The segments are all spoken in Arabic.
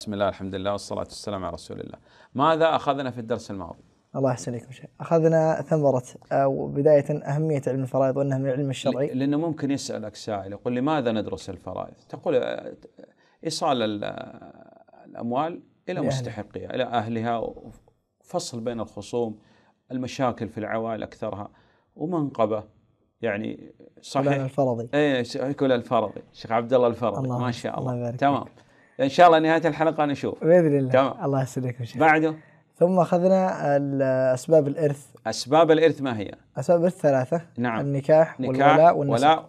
بسم الله الحمد لله والصلاة والسلام على رسول الله ماذا أخذنا في الدرس الماضي؟ الله يحسن لكم شيء أخذنا ثمرة أو آه، بداية أهمية علم الفرائض وأنه من العلم الشرعي لأنه ممكن يسألك سائل يقول لماذا ندرس الفرائض؟ تقول آه، إيصال الأموال إلى مستحقها إلى أهلها فصل بين الخصوم المشاكل في العوائل أكثرها ومنقبة يعني صحيح الفرضي اي كل الفرضي شيخ عبد الله الفرضي ما شاء الله, الله تمام ان شاء الله نهايه الحلقه نشوف باذن الله تمام الله يسعدك بعده ثم اخذنا اسباب الارث اسباب الارث ما هي؟ اسباب الارث ثلاثه نعم النكاح, نكاح والولاء والنسب ونسب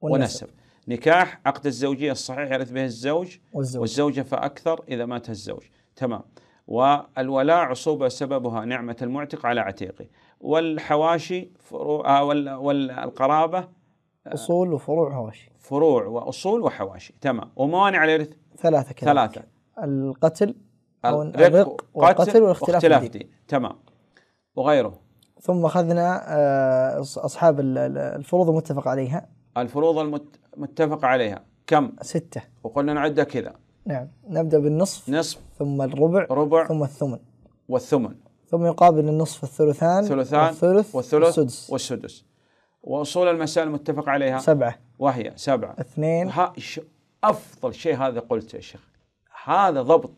والنسب نكاح عقد الزوجيه الصحيح يرث به الزوج والزوجة. والزوجه فاكثر اذا مات الزوج تمام والولاء عصوبه سببها نعمه المعتق على عتيقه والحواشي فروع آه، والقرابه آه، اصول وفروع حواشي فروع واصول وحواشي تمام وموانع الارث ثلاثة كلمات ثلاثة القتل أو الرق والقتل والاختلاف واختلاف دي. الدين تمام وغيره ثم أخذنا آه، أصحاب الفروض المتفق عليها الفروض المتفق عليها كم؟ ستة وقلنا نعدها كذا نعم نبدأ بالنصف نصف ثم الربع ربع ثم الثمن والثمن ثم يقابل النصف الثلثان ثلثان والثلث والثلث والسدس, والسدس. وأصول المسائل المتفق عليها سبعة وهي سبعة اثنين افضل شيء هذا قلته يا شيخ هذا ضبط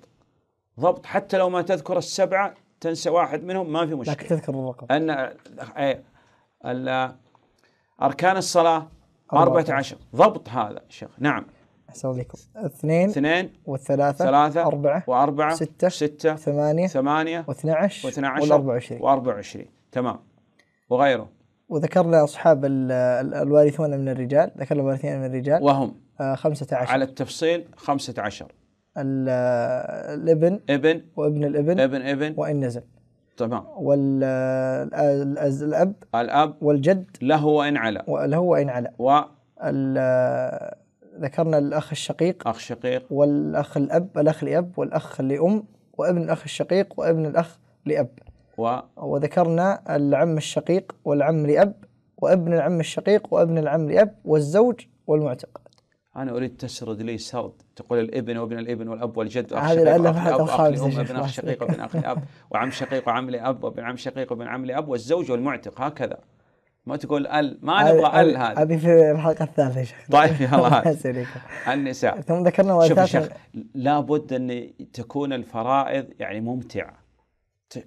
ضبط حتى لو ما تذكر السبعه تنسى واحد منهم ما في مشكله لكن تذكر الرقم ان إيه، اركان الصلاه 14 ضبط هذا شيخ نعم احسن عليكم اثنين اثنين والثلاثة ثلاثة أربعة وأربعة ستة ستة ثمانية ثمانية واثنى عشر واثنى عشر والأربعة وعشرين وأربعة وعشرين تمام وغيره وذكرنا أصحاب الوارثون من الرجال ذكرنا الوارثين من الرجال وهم 15 آه، على التفصيل 15 آه، الابن ابن وابن الابن ابن ابن وان نزل تمام والاب آه، الاب والجد له وان علا له وان علا و ذكرنا الاخ الشقيق اخ شقيق والاخ الاب الاخ لاب والاخ لام وابن الاخ الشقيق وابن الاخ لاب و... وذكرنا العم الشقيق والعم لاب وابن العم الشقيق وابن العم لاب والزوج والمعتق انا اريد تسرد لي سرد تقول الابن وابن الابن والاب والجد واخ شقيق واخ الام ابن اخ شقيق وابن اخ الاب وعم شقيق وعم لاب وابن عم شقيق وابن عم لاب والزوج والمعتق هكذا ما تقول ال ما نبغى ال هذا ابي في الحلقه الثالثه يا شيخ طيب يلا النساء ثم ذكرنا شوف يا شيخ لابد ان تكون الفرائض يعني ممتعه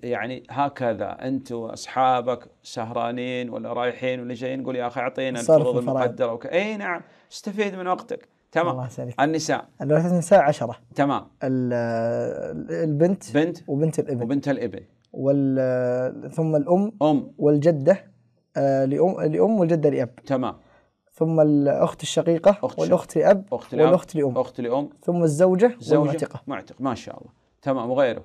يعني هكذا انت واصحابك سهرانين ولا رايحين ولا جايين نقول يا اخي اعطينا الفروض المقدره وك... اي نعم استفيد من وقتك تمام الله يسألك. النساء النساء عشرة تمام البنت بنت وبنت الابن وبنت الابن وال ثم الام ام والجده آه، لام لام والجده لاب تمام ثم الاخت الشقيقه أخت والاخت لاب أخت والأخت, لام اخت لام ثم الزوجه, الزوجة والمعتقه معتق ما شاء الله تمام وغيره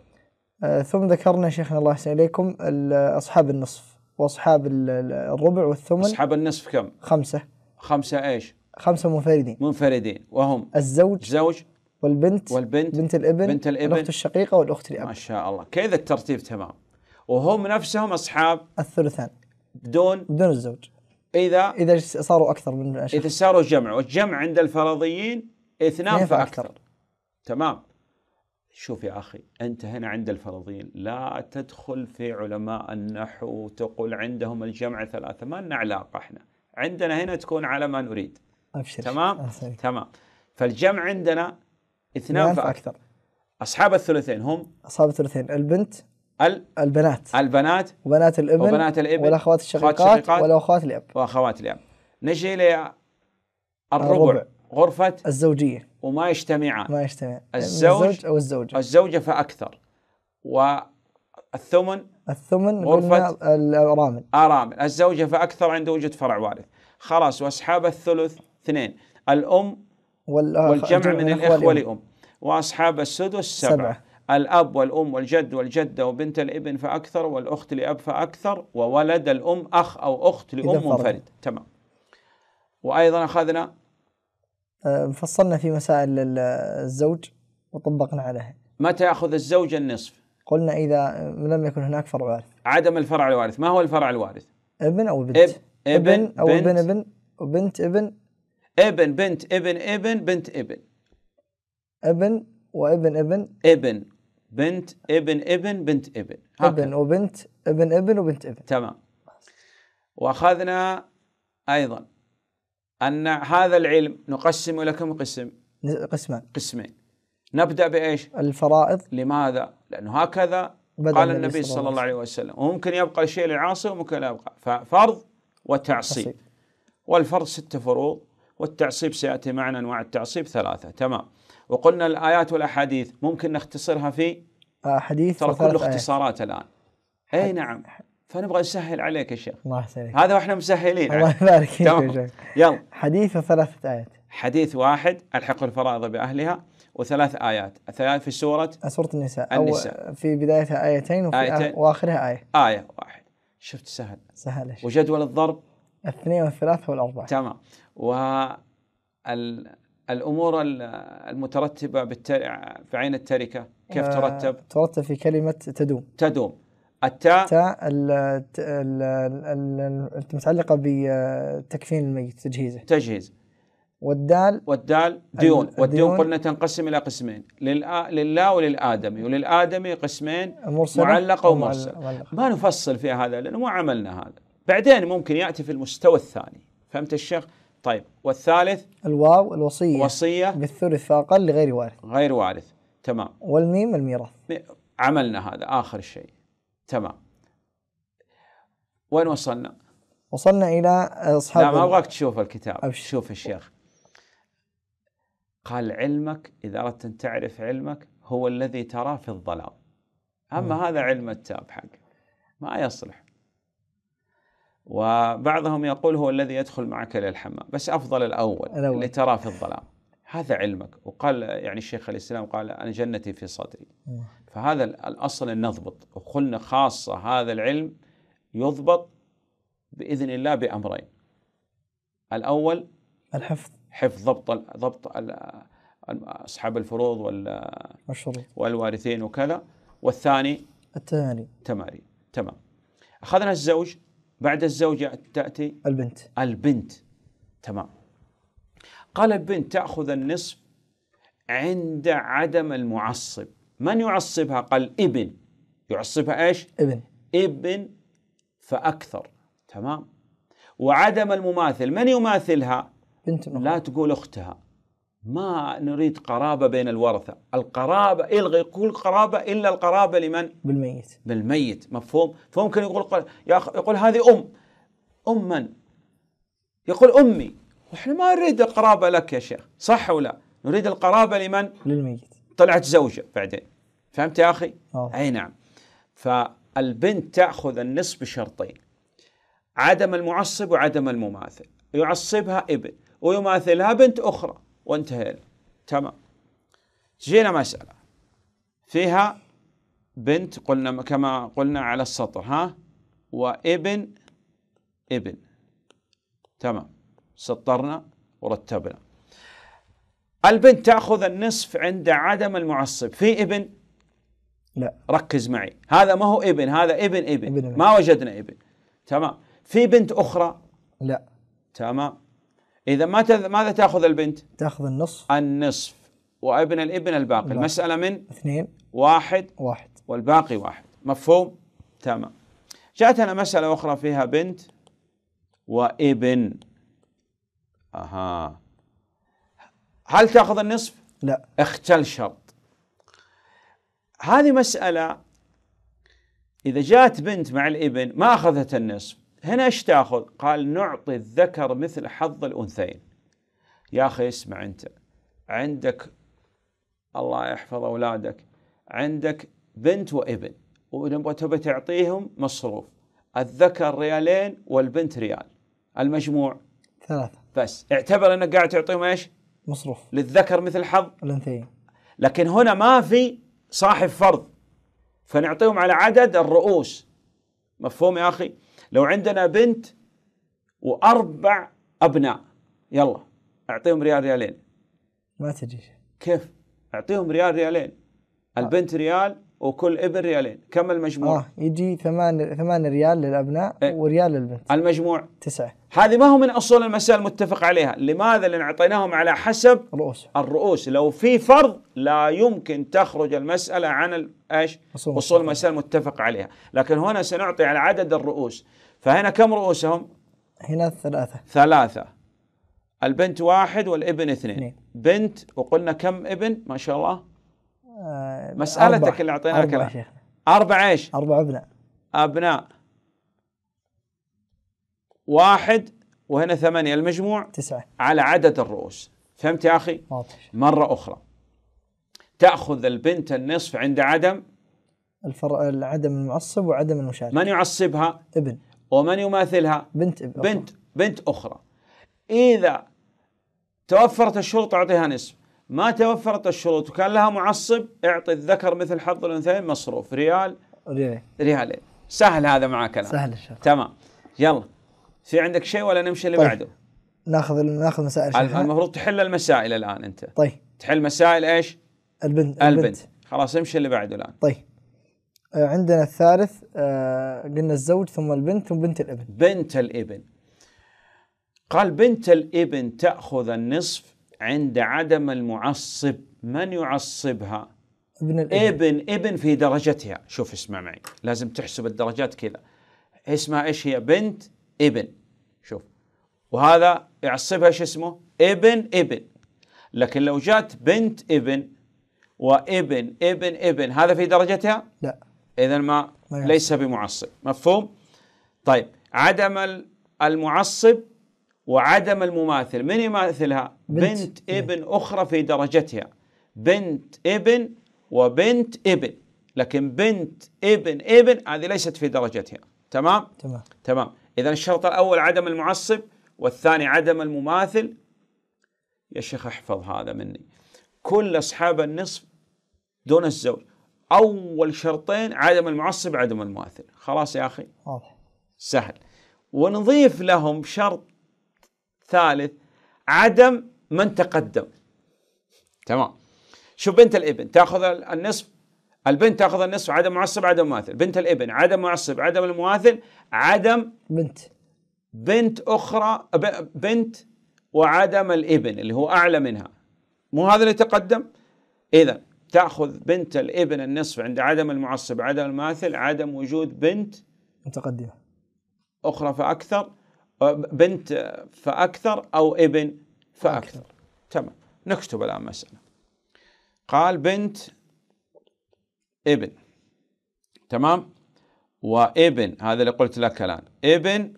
آه، ثم ذكرنا شيخنا الله يحسن إليكم أصحاب النصف وأصحاب الربع والثمن أصحاب النصف كم؟ خمسة خمسة إيش؟ خمسة منفردين منفردين وهم الزوج الزوج والبنت والبنت بنت الابن بنت الابن الأخت الشقيقة والأخت الأب ما شاء الله كذا الترتيب تمام وهم نفسهم أصحاب الثلثان بدون بدون الزوج إذا إذا صاروا أكثر من إذا صاروا جمع والجمع عند الفرضيين اثنان فأكثر. فأكثر تمام شوف يا أخي أنت هنا عند الفرضيين لا تدخل في علماء النحو وتقول عندهم الجمع ثلاثة ما لنا علاقة إحنا عندنا هنا تكون على ما نريد أبشر تمام أبشر. تمام فالجمع عندنا اثنان فأكثر أصحاب الثلثين هم أصحاب الثلثين البنت ال... البنات البنات وبنات الابن وبنات الابن والأخوات الشقيقات والأخوات الأب وأخوات الأب نجي إلى الربع, الربع. غرفة الزوجية وما يجتمعان ما يجتمع يعني الزوج, الزوج أو الزوجة الزوجة فأكثر والثمن الثمن غرفة الأرامل أرامل الزوجة فأكثر عند وجود فرع وارث خلاص وأصحاب الثلث اثنين الأم والأخ... والجمع من الإخوة لأم وأصحاب السدس سبعة, سبعة. الأب والأم والجد والجدة وبنت الابن فأكثر والأخت لأب فأكثر وولد الأم أخ أو أخت لأم منفرد تمام وأيضا أخذنا آه، فصلنا في مسائل الزوج وطبقنا عليها متى يأخذ الزوج النصف؟ قلنا إذا لم يكن هناك فرع وارث عدم الفرع الوارث ما هو الفرع الوارث؟ ابن أو بنت اب... ابن, ابن أو بنت. ابن ابن وبنت ابن ابن بنت ابن ابن بنت ابن ابن وابن ابن ابن بنت ابن ابن بنت ابن ابن وبنت ابن ابن وبنت ابن تمام واخذنا ايضا أن هذا العلم نقسم لكم قسم قسمان قسمين نبدأ بإيش؟ الفرائض لماذا؟ لأنه هكذا قال النبي صلى الله عليه وسلم وممكن يبقى شيء للعاصي وممكن لا يبقى ففرض وتعصيب والفرض ست فروض والتعصيب سيأتي معنا أنواع التعصيب ثلاثة تمام وقلنا الآيات والأحاديث ممكن نختصرها في احاديث ترى كل اختصارات الآن أي نعم فنبغى نسهل عليك يا شيخ الله يسلمك هذا واحنا مسهلين الله يبارك فيك يا شيخ يلا حديث وثلاثة آيات حديث واحد الحق الفرائض بأهلها وثلاث آيات الثلاث في سورة سورة النساء النساء في بدايتها آيتين وفي آيتين وآخرها آية آية واحد شفت سهل سهل شيخ. وجدول الضرب الاثنين والثلاثة والأربعة تمام والأمور المترتبة بالتر... في عين التركة كيف آه، ترتب؟ ترتب في كلمة تدوم تدوم التاء التاء المتعلقه بتكفين الميت تجهيزه تجهيز والدال والدال ديون والديون قلنا تنقسم الى قسمين للآ لله وللادمي وللادمي قسمين معلقه ومرسله ما نفصل في هذا لانه ما عملنا هذا بعدين ممكن ياتي في المستوى الثاني فهمت الشيخ طيب والثالث الواو الوصيه وصيه بالثلث فاقل لغير وارث غير وارث تمام والميم الميراث عملنا هذا اخر شيء تمام وين وصلنا؟ وصلنا إلى أصحاب لا ما أبغاك تشوف الكتاب أبش. شوف الشيخ قال علمك إذا أردت أن تعرف علمك هو الذي تراه في الظلام أما م. هذا علم التاب حق ما يصلح وبعضهم يقول هو الذي يدخل معك إلى الحمام بس أفضل الأول, الأول. اللي تراه في الظلام هذا علمك وقال يعني الشيخ الإسلام قال أنا جنتي في صدري م. فهذا الأصل أن نضبط وقلنا خاصة هذا العلم يضبط بإذن الله بأمرين الأول الحفظ حفظ ضبط ضبط أصحاب الفروض والشروط والوارثين وكذا والثاني التماري تماري تمام أخذنا الزوج بعد الزوجة تأتي البنت البنت تمام قال البنت تأخذ النصف عند عدم المعصب من يعصبها قال ابن يعصبها ايش ابن ابن فاكثر تمام وعدم المماثل من يماثلها بنت الأخرى. لا تقول اختها ما نريد قرابة بين الورثة القرابة إلغي كل قرابة إلا القرابة لمن؟ بالميت بالميت مفهوم؟ فممكن يقول يقول هذه أم أم من؟ يقول أمي واحنا ما نريد القرابة لك يا شيخ صح ولا؟ نريد القرابة لمن؟ للميت طلعت زوجه بعدين فهمت يا اخي؟ أوه. اي نعم فالبنت تاخذ النصف بشرطين عدم المعصب وعدم المماثل يعصبها ابن ويماثلها بنت اخرى وانتهينا تمام جينا مساله فيها بنت قلنا كما قلنا على السطر ها وابن ابن تمام سطرنا ورتبنا البنت تأخذ النصف عند عدم المعصب في ابن لا ركز معي هذا ما هو ابن هذا ابن ابن, ابن, ابن. ما وجدنا ابن تمام في بنت أخرى لا تمام إذا ما تذ... ماذا تأخذ البنت تأخذ النصف النصف وابن الابن الباقي لا. المسألة من اثنين واحد واحد والباقي واحد مفهوم تمام جاءتنا مسألة أخرى فيها بنت وابن أها هل تاخذ النصف؟ لا اختل شرط هذه مسألة إذا جاءت بنت مع الابن ما أخذت النصف هنا ايش تاخذ؟ قال نعطي الذكر مثل حظ الأنثيين يا أخي اسمع أنت عندك الله يحفظ أولادك عندك بنت وابن وتبى تعطيهم مصروف الذكر ريالين والبنت ريال المجموع ثلاثة بس اعتبر انك قاعد تعطيهم ايش؟ مصروف للذكر مثل حظ الانثيين لكن هنا ما في صاحب فرض فنعطيهم على عدد الرؤوس مفهوم يا اخي لو عندنا بنت واربع ابناء يلا اعطيهم ريال ريالين ما تجي كيف اعطيهم ريال ريالين آه. البنت ريال وكل ابن ريالين كم المجموع؟ آه يجي ثمان ثمان ريال للابناء إيه؟ وريال للبنت المجموع تسعه هذه ما هو من اصول المسائل المتفق عليها، لماذا؟ لان اعطيناهم على حسب الرؤوس الرؤوس، لو في فرض لا يمكن تخرج المساله عن ايش؟ اصول المسائل المتفق عليها، لكن هنا سنعطي على عدد الرؤوس، فهنا كم رؤوسهم؟ هنا ثلاثه ثلاثه البنت واحد والابن اثنين, اثنين. بنت وقلنا كم ابن ما شاء الله؟ آه، مسالتك اللي اعطيناك اربع شيخ اربع ايش؟ اربع ابناء ابناء واحد وهنا ثمانية المجموع تسعة على عدد الرؤوس فهمت يا أخي؟ واضح مرة أخرى تأخذ البنت النصف عند عدم الفر... عدم المعصب وعدم المشارك من يعصبها؟ ابن ومن يماثلها؟ بنت ابن بنت أخرى. بنت أخرى إذا توفرت الشروط أعطيها نصف ما توفرت الشروط وكان لها معصب اعطي الذكر مثل حظ الانثيين مصروف ريال ريالين ريالين سهل هذا معك الان سهل الشرط تمام يلا في عندك شيء ولا نمشي اللي طيب. بعده؟ ناخذ ناخذ مسائل المفروض تحل المسائل الان انت طيب تحل مسائل ايش؟ البنت البنت, البنت. خلاص امشي اللي بعده الان طيب آه عندنا الثالث آه قلنا الزوج ثم البنت ثم بنت الابن بنت الابن قال بنت الابن تاخذ النصف عند عدم المعصب من يعصبها ابن الابن ابن ابن في درجتها شوف اسمع معي لازم تحسب الدرجات كذا اسمها ايش هي بنت ابن شوف وهذا يعصبها ايش اسمه ابن ابن لكن لو جات بنت ابن وابن ابن ابن هذا في درجتها لا اذا ما, ما ليس بمعصب مفهوم طيب عدم المعصب وعدم المماثل من يماثلها بنت, بنت ابن أخرى في درجتها بنت ابن وبنت ابن لكن بنت ابن ابن هذه ليست في درجتها تمام تمام تمام إذا الشرط الأول عدم المعصب والثاني عدم المماثل يا شيخ احفظ هذا مني كل أصحاب النصف دون الزوج أول شرطين عدم المعصب عدم المماثل خلاص يا أخي واضح سهل ونضيف لهم شرط ثالث عدم من تقدم تمام شوف بنت الابن تاخذ النصف البنت تاخذ النصف عدم معصب عدم مماثل بنت الابن عدم معصب عدم المماثل عدم بنت بنت اخرى بنت وعدم الابن اللي هو اعلى منها مو هذا اللي تقدم اذا تاخذ بنت الابن النصف عند عدم المعصب عدم المماثل عدم وجود بنت متقدمه اخرى فاكثر بنت فأكثر أو ابن فأكثر تمام نكتب الآن مسألة قال بنت ابن تمام وابن هذا اللي قلت لك الآن ابن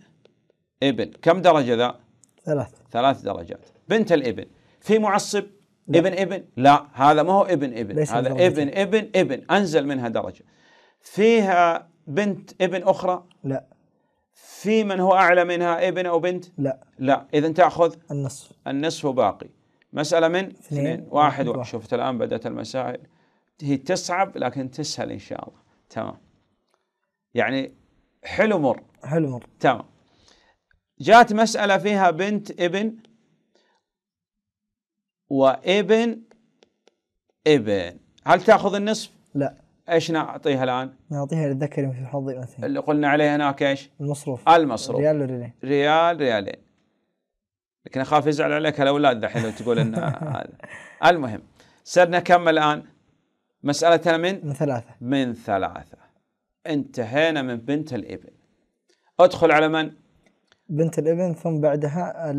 ابن كم درجة ذا؟ ثلاث ثلاث درجات بنت الابن في معصب لا. ابن ابن لا هذا ما هو ابن ابن هذا ابن ابن ابن أنزل منها درجة فيها بنت ابن أخرى لا في من هو اعلى منها ابن او بنت؟ لا لا اذا تاخذ النصف النصف باقي مساله من اثنين, واحد, واحد, واحد شفت الان بدات المسائل هي تصعب لكن تسهل ان شاء الله تمام يعني حلو مر حلو مر تمام جات مساله فيها بنت ابن وابن ابن هل تاخذ النصف؟ لا ايش نعطيها الان؟ نعطيها للذكر في حظ الانثيين اللي قلنا عليه هناك ايش؟ المصروف المصروف ريال وريالين ريال ريالين لكن اخاف يزعل عليك الاولاد دحين لو تقول ان هذا المهم صرنا كم الان؟ مسألتنا من من ثلاثة من ثلاثة انتهينا من بنت الابن ادخل على من؟ بنت الابن ثم بعدها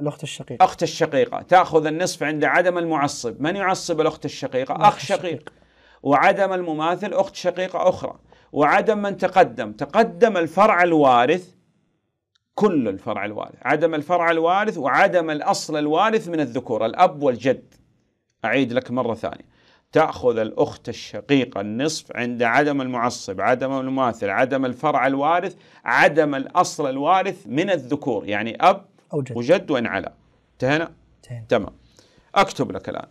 الاخت الشقيقه اخت الشقيقه تاخذ النصف عند عدم المعصب من يعصب الاخت الشقيقه اخ شقيق وعدم المماثل أخت شقيقة أخرى وعدم من تقدم تقدم الفرع الوارث كل الفرع الوارث عدم الفرع الوارث وعدم الأصل الوارث من الذكور الأب والجد أعيد لك مرة ثانية تأخذ الأخت الشقيقة النصف عند عدم المعصب عدم المماثل عدم الفرع الوارث عدم الأصل الوارث من الذكور يعني أب أو جد. وجد وإن على انتهينا تمام أكتب لك الآن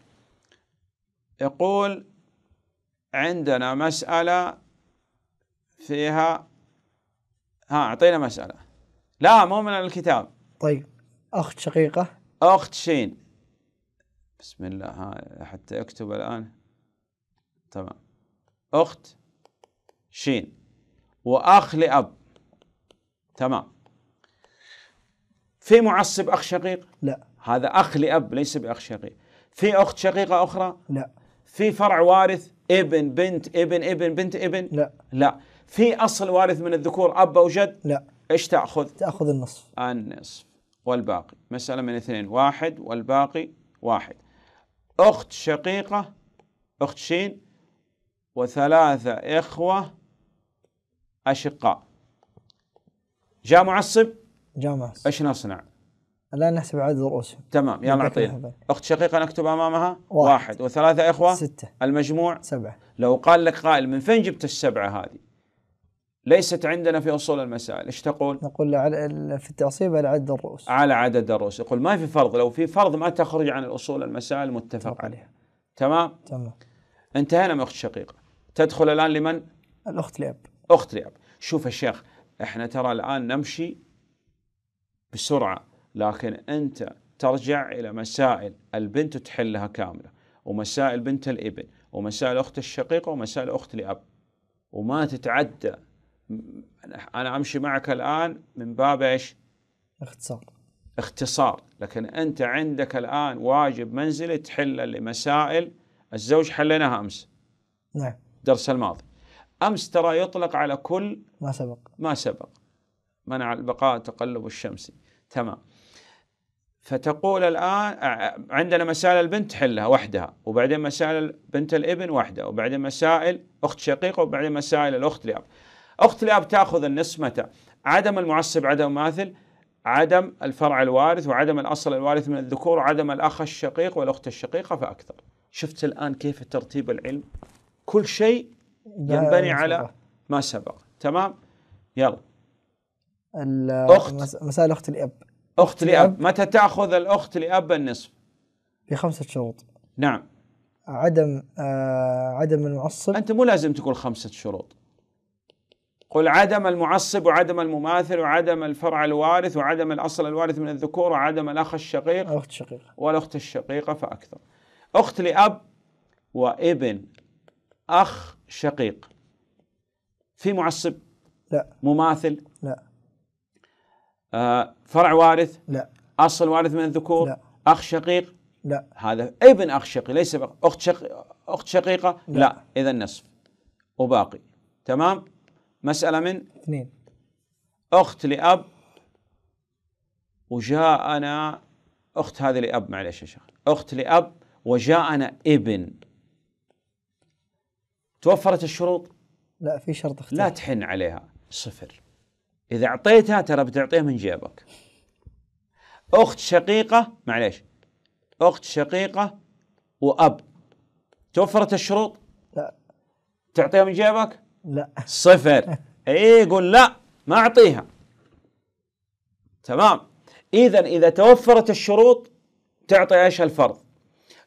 يقول عندنا مسألة فيها ها أعطينا مسألة لا مو من الكتاب طيب أخت شقيقة أخت شين بسم الله ها حتى أكتب الآن تمام أخت شين وأخ لأب تمام في معصب أخ شقيق؟ لا هذا أخ لأب ليس بأخ شقيق في أخت شقيقة أخرى؟ لا في فرع وارث؟ ابن بنت ابن ابن بنت ابن لا لا في اصل وارث من الذكور اب او جد لا ايش تاخذ تاخذ النصف النصف والباقي مساله من اثنين واحد والباقي واحد اخت شقيقه اخت شين وثلاثه اخوه اشقاء جاء معصب جاء معصب ايش نصنع لا نحسب عدد الرؤوس تمام يلا اعطينا اخت شقيقه نكتب امامها واحد, واحد. وثلاثه اخوه سته المجموع سبعه لو قال لك قائل من فين جبت السبعه هذه؟ ليست عندنا في اصول المسائل، ايش تقول؟ نقول على في التعصيب على عدد الرؤوس على عدد الرؤوس، يقول ما في فرض، لو في فرض ما تخرج عن الاصول المسائل المتفق عليها. تمام؟ تمام انتهينا من اخت شقيقه، تدخل الان لمن؟ الاخت لاب اخت لاب، شوف يا شيخ احنا ترى الان نمشي بسرعه لكن انت ترجع الى مسائل البنت تحلها كامله ومسائل بنت الابن ومسائل اخت الشقيقه ومسائل اخت الاب وما تتعدى انا امشي معك الان من باب ايش؟ اختصار اختصار لكن انت عندك الان واجب منزلي تحله لمسائل الزوج حليناها امس نعم درس الماضي امس ترى يطلق على كل ما سبق ما سبق منع البقاء تقلب الشمسي تمام فتقول الآن عندنا مسائل البنت حلها وحدها وبعدين مسائل بنت الابن وحدها وبعدين مسائل أخت شقيقة وبعدين مسائل الأخت لأب أخت لأب تأخذ النص متى عدم المعصب عدم الماثل عدم الفرع الوارث وعدم الأصل الوارث من الذكور وعدم الأخ الشقيق والأخت الشقيقة فأكثر شفت الآن كيف ترتيب العلم كل شيء ينبني على ما سبق تمام يلا أخت مسائل أخت الأب أخت لأب متى تأخذ الأخت لأب النصف في خمسه شروط نعم عدم آه عدم المعصب أنت مو لازم تقول خمسة شروط قل عدم المعصب وعدم المماثل وعدم الفرع الوارث وعدم الأصل الوارث من الذكور وعدم الأخ الشقيق الأخت الشقيقة والأخت الشقيقة فأكثر أخت لأب وابن أخ شقيق في معصب لا مماثل لا آه، فرع وارث لا اصل وارث من الذكور لا اخ شقيق لا هذا ابن اخ شقيق ليس اخت شقيق اخت شقيقه لا, لا. اذا نصف وباقي تمام مساله من اثنين اخت لاب وجاءنا اخت هذه لاب معلش يا شيخ اخت لاب وجاءنا ابن توفرت الشروط؟ لا في شرط اختيار لا تحن عليها صفر اذا اعطيتها ترى بتعطيها من جيبك اخت شقيقه معليش اخت شقيقه واب توفرت الشروط؟ لا تعطيها من جيبك؟ لا صفر اي يقول لا ما اعطيها تمام اذا اذا توفرت الشروط تعطي ايش الفرض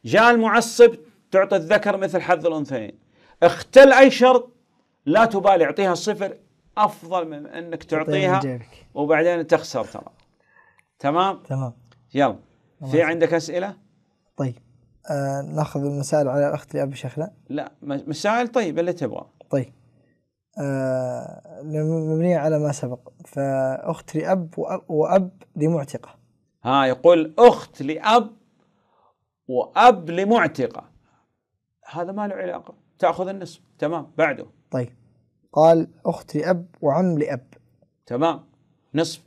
جاء المعصب تعطي الذكر مثل حظ الانثيين اختل اي شرط لا تبالي اعطيها صفر افضل من انك تعطيها وبعدين تخسر ترى تمام تمام يلا في عندك اسئله طيب آه ناخذ المسائل على اخت لاب شخله لا مسائل طيب اللي تبغى طيب آه مبنية على ما سبق فأخت لأب وأب لمعتقة ها يقول أخت لأب وأب لمعتقة هذا ما له علاقة تأخذ النصف تمام بعده طيب قال أخت لأب وعم لأب تمام نصف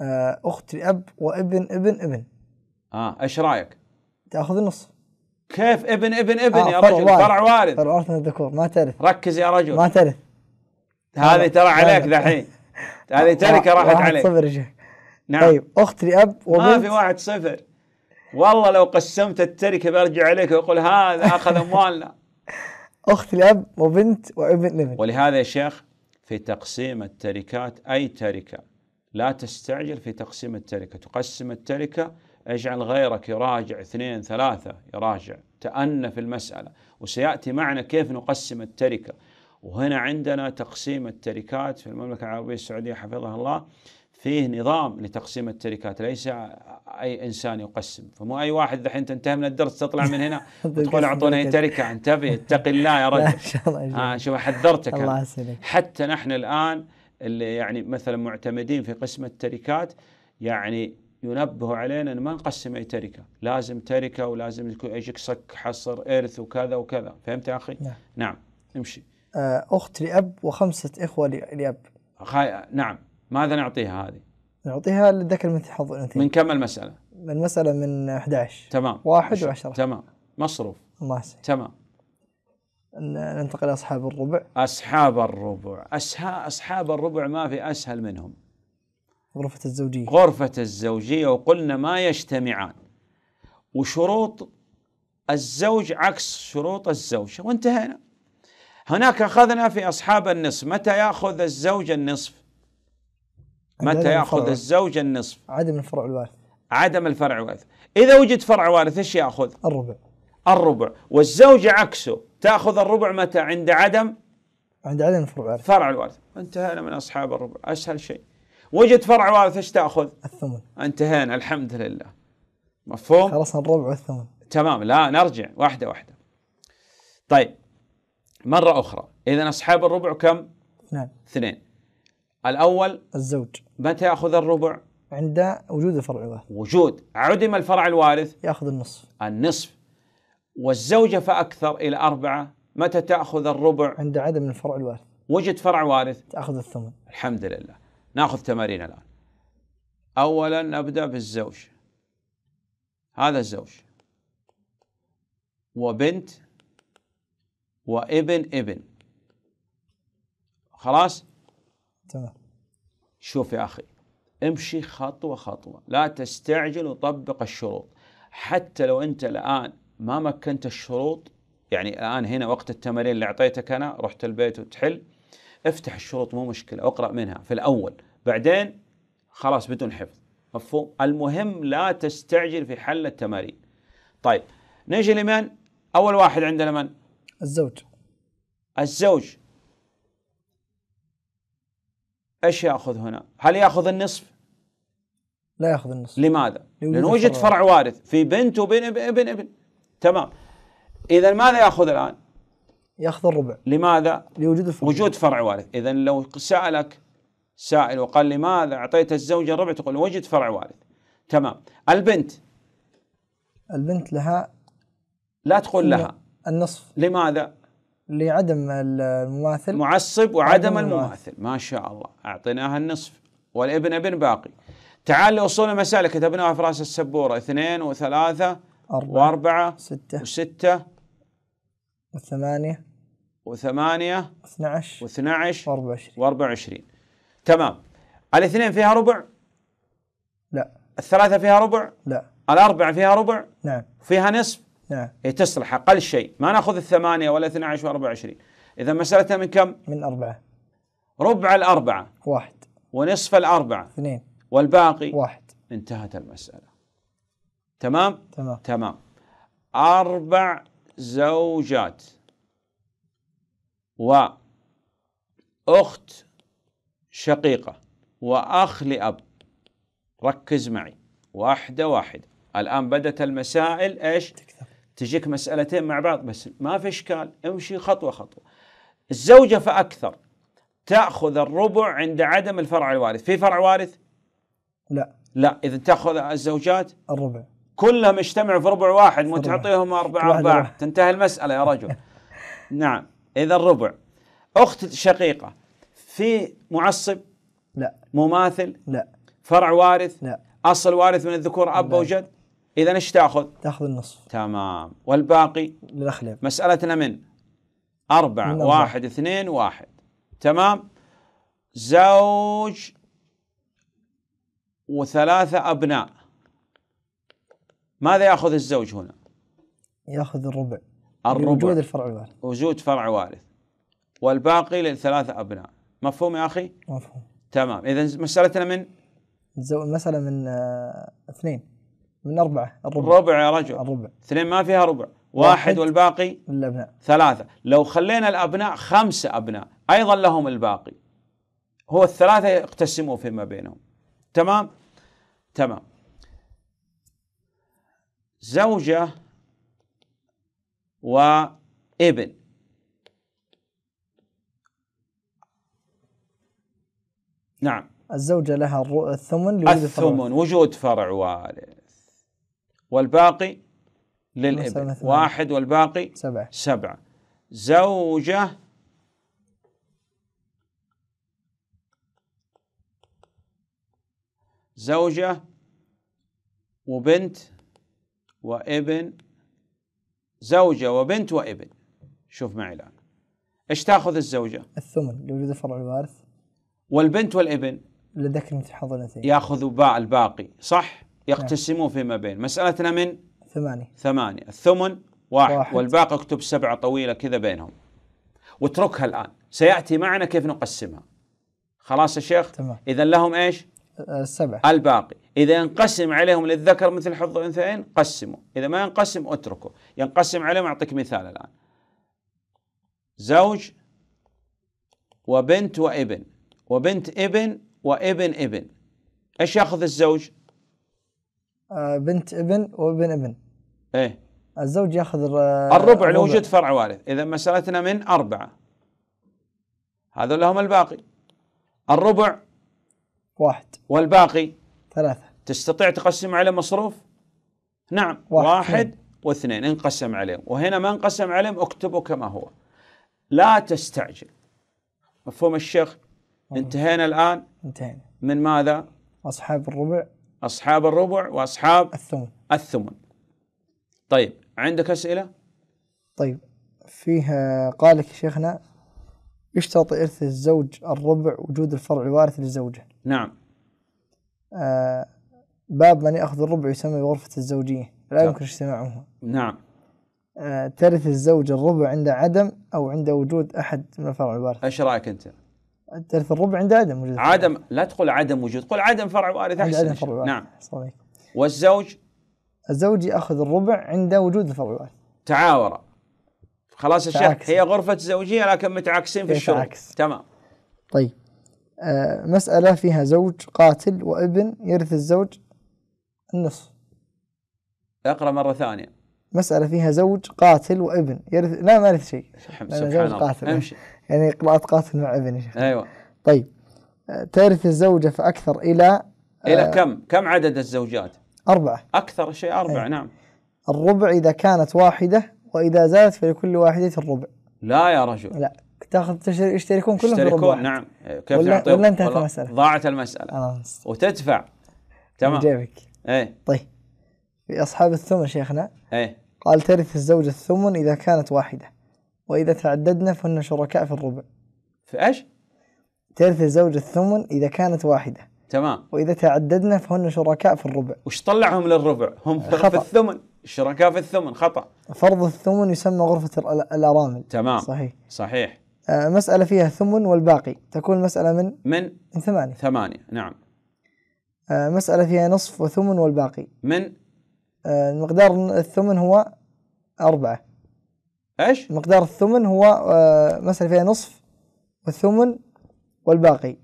آه، أخت لأب وابن ابن ابن آه إيش رأيك؟ تأخذ النص كيف ابن ابن ابن آه يا رجل وارد. فرع وارد فرع وارث الذكور ما تعرف ركز يا رجل ما تعرف هذه ترى عليك دحين هذه تركه راحت عليك صفر نعم طيب اخت لاب وبنت ما في واحد صفر والله لو قسمت التركه برجع عليك واقول هذا اخذ اموالنا أخت الأب وبنت وابن الابن ولهذا يا شيخ في تقسيم التركات أي تركة لا تستعجل في تقسيم التركة تقسم التركة اجعل غيرك يراجع اثنين ثلاثة يراجع تأن في المسألة وسيأتي معنا كيف نقسم التركة وهنا عندنا تقسيم التركات في المملكة العربية السعودية حفظها الله فيه نظام لتقسيم التركات ليس اي انسان يقسم فمو اي واحد الحين تنتهي من الدرس تطلع من هنا تقول اعطوني تركه انتبه اتق الله يا رجل ان شاء الله آه شوف حذرتك الله يسلمك حتى نحن الان اللي يعني مثلا معتمدين في قسم التركات يعني ينبه علينا ان ما نقسم اي تركه، لازم تركه ولازم يكون يجيك صك حصر ارث وكذا وكذا، فهمت يا اخي؟ نعم نعم امشي آه، اخت لاب وخمسه اخوه لاب نعم ماذا نعطيها هذه؟ نعطيها للذكر من حظ من كم المسألة؟ المسألة من 11 تمام واحد و10 تمام مصروف الله يسعدك تمام ننتقل لأصحاب الربع أصحاب الربع أسها أصحاب الربع ما في أسهل منهم غرفة الزوجية غرفة الزوجية وقلنا ما يجتمعان وشروط الزوج عكس شروط الزوجة وانتهينا هناك أخذنا في أصحاب النصف متى يأخذ الزوج النصف متى ياخذ الزوج النصف عدم الفرع الوارث عدم الفرع الوارث اذا وجد فرع وارث ايش ياخذ الربع الربع والزوجه عكسه تاخذ الربع متى عند عدم عند عدم الفرع الوارث فرع الوارث انتهينا من اصحاب الربع اسهل شيء وجد فرع وارث ايش تاخذ الثمن انتهينا الحمد لله مفهوم خلاص الربع والثمن تمام لا نرجع واحده واحده طيب مره اخرى اذا اصحاب الربع كم اثنين اثنين الأول الزوج متى يأخذ الربع؟ عند وجود الفرع الوارث وجود عدم الفرع الوارث يأخذ النصف النصف والزوجة فأكثر إلى أربعة متى تأخذ الربع؟ عند عدم الفرع الوارث وجد فرع وارث تأخذ الثمن الحمد لله ناخذ تمارين الآن أولا نبدأ بالزوج هذا الزوج وبنت وابن ابن خلاص تمام شوف يا أخي امشي خطوة خطوة لا تستعجل وطبق الشروط حتى لو أنت الآن ما مكنت الشروط يعني الآن هنا وقت التمارين اللي أعطيتك أنا رحت البيت وتحل افتح الشروط مو مشكلة اقرأ منها في الأول بعدين خلاص بدون حفظ مفهوم المهم لا تستعجل في حل التمارين طيب نجي لمن أول واحد عندنا من الزوج الزوج ايش ياخذ هنا؟ هل ياخذ النصف؟ لا ياخذ النصف لماذا؟ لان وجد فرع وارث في بنت وبن ابن ابن, ابن. تمام اذا ماذا ياخذ الان؟ ياخذ الربع لماذا؟ لوجود الفرع وجود فرع وارث اذا لو سالك سائل وقال لماذا اعطيت الزوجه الربع تقول وجد فرع وارث تمام البنت البنت لها لا تقول لها النصف لماذا؟ لعدم المماثل معصب وعدم المماثل ما شاء الله أعطيناها النصف والابن ابن باقي تعال لأصول المسألة كتبناها في رأس السبورة اثنين وثلاثة أربعة وأربعة ستة وستة وثمانية وثمانية واثنى عشر واثنى عشر واربع وعشرين وعشرين تمام الاثنين فيها ربع؟ لا الثلاثة فيها ربع؟ لا الأربعة فيها ربع؟ نعم فيها نصف؟ نعم هي إيه، تصلح اقل شيء ما ناخذ الثمانيه ولا 12 ولا 24 اذا مسالتها من كم؟ من اربعه ربع الاربعه واحد ونصف الاربعه اثنين والباقي واحد انتهت المساله تمام؟ تمام تمام اربع زوجات و اخت شقيقه واخ لاب ركز معي واحده واحده الان بدت المسائل ايش؟ تكثر تجيك مسألتين مع بعض بس ما في إشكال امشي خطوة خطوة الزوجة فأكثر تأخذ الربع عند عدم الفرع الوارث في فرع وارث؟ لا لا إذا تأخذ الزوجات الربع كلهم اجتمعوا في ربع واحد مو تعطيهم أربعة أرباع تنتهي المسألة يا رجل نعم إذا الربع أخت شقيقة في معصب؟ لا مماثل؟ لا فرع وارث؟ لا أصل وارث من الذكور أب وجد؟ اذا ايش تاخذ؟ تاخذ النصف تمام والباقي للاخلاف مسالتنا من أربعة من واحد اثنين واحد تمام زوج وثلاثة أبناء ماذا يأخذ الزوج هنا؟ يأخذ الربع الربع وجود الفرع الوارث وجود فرع وارث والباقي للثلاثة أبناء مفهوم يا أخي؟ مفهوم تمام إذا مسألتنا من؟ مسألة من آه، اثنين من أربعة الربع الربع يا رجل الربع اثنين ما فيها ربع واحد, واحد والباقي الأبناء ثلاثة لو خلينا الأبناء خمسة أبناء أيضا لهم الباقي هو الثلاثة يقتسموا فيما بينهم تمام تمام زوجة وابن نعم الزوجة لها الثمن الثمن فرع. وجود فرع والد والباقي للابن واحد والباقي سبعة سبعة زوجة زوجة وبنت وابن زوجة وبنت وابن شوف معي الآن ايش تاخذ الزوجة؟ الثمن لوجود فرع الوارث والبنت والابن لذكر مثل ياخذ ياخذوا باء الباقي صح؟ يقتسمون فيما بين مسألتنا من ثمانية ثمانية الثمن واحد, واحد. والباقي اكتب سبعة طويلة كذا بينهم واتركها الآن سيأتي معنا كيف نقسمها خلاص يا شيخ تمام إذا لهم إيش السبعة آه، الباقي إذا ينقسم عليهم للذكر مثل حظ الأنثيين قسموا إذا ما ينقسم اتركه ينقسم عليهم أعطيك مثال الآن زوج وبنت وابن وبنت ابن وابن ابن ايش ياخذ الزوج؟ آه، بنت ابن وابن ابن ايه الزوج ياخذ الربع لو وجد فرع وارث اذا مسالتنا من اربعه هذول هم الباقي الربع واحد والباقي ثلاثة تستطيع تقسم على مصروف نعم واحد, واحد واثنين انقسم عليهم وهنا ما انقسم عليهم اكتبوا كما هو لا تستعجل مفهوم الشيخ انتهينا الآن انتهينا من ماذا أصحاب الربع أصحاب الربع وأصحاب الثمن الثمن طيب عندك أسئلة؟ طيب فيها قال لك شيخنا يشترط إرث الزوج الربع وجود الفرع الوارث للزوجة نعم آه باب من يأخذ الربع يسمى بغرفة الزوجية لا طيب. يمكن اجتماعهما نعم آه ترث الزوج الربع عند عدم أو عند وجود أحد من الفرع الوارث إيش رأيك أنت؟ التلف الربع عند عدم وجود عدم لا تقول عدم وجود قل عدم فرع وارث احسن عدم فرع نعم صحيح. والزوج الزوج ياخذ الربع عند وجود الفرع الوارث تعاور خلاص الشيخ هي غرفة زوجية لكن متعاكسين في الشروط تمام طيب آه مسألة فيها زوج قاتل وابن يرث الزوج النصف اقرأ مرة ثانية مسألة فيها زوج قاتل وابن يرث لا ما يرث شيء زوج قاتل امشي يعني قراءة قاتل مع ابن يا شيخ ايوه طيب أه، ترث الزوجة فأكثر إلى أه، إلى آه كم؟ كم عدد الزوجات؟ أربعة أكثر شيء أربعة أيوة. نعم الربع إذا كانت واحدة وإذا زادت فلكل واحدة الربع لا يا رجل لا تاخذ يشتركون كلهم يشتركون نعم كيف ولا, ولا انتهت المسألة؟ ضاعت المسألة خلاص وتدفع تمام جيبك ايه طيب في أصحاب الثمن شيخنا أي قال ترث الزوجة الثمن إذا كانت واحدة وإذا تعددنا فهن شركاء في الربع في إيش؟ ترث الزوجة الثمن إذا كانت واحدة تمام وإذا تعددنا فهن شركاء في الربع وش طلعهم للربع؟ هم خطأ. في الثمن الشركاء في الثمن خطأ فرض الثمن يسمى غرفة الأرامل تمام صحيح صحيح آه، مسألة فيها ثمن والباقي تكون المسألة من من من ثمانية ثمانية نعم آه، مسألة فيها نصف وثمن والباقي من آه، مقدار الثمن هو أربعة إيش؟ مقدار الثمن هو مسألة فيها نصف والثمن والباقي